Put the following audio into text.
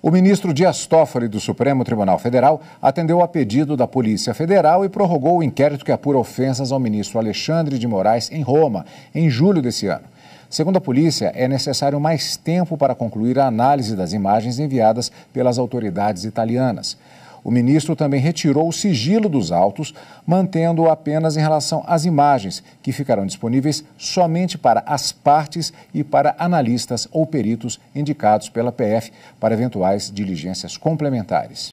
O ministro Dias Toffoli, do Supremo Tribunal Federal, atendeu a pedido da Polícia Federal e prorrogou o inquérito que apura ofensas ao ministro Alexandre de Moraes em Roma, em julho desse ano. Segundo a polícia, é necessário mais tempo para concluir a análise das imagens enviadas pelas autoridades italianas. O ministro também retirou o sigilo dos autos, mantendo-o apenas em relação às imagens, que ficarão disponíveis somente para as partes e para analistas ou peritos indicados pela PF para eventuais diligências complementares.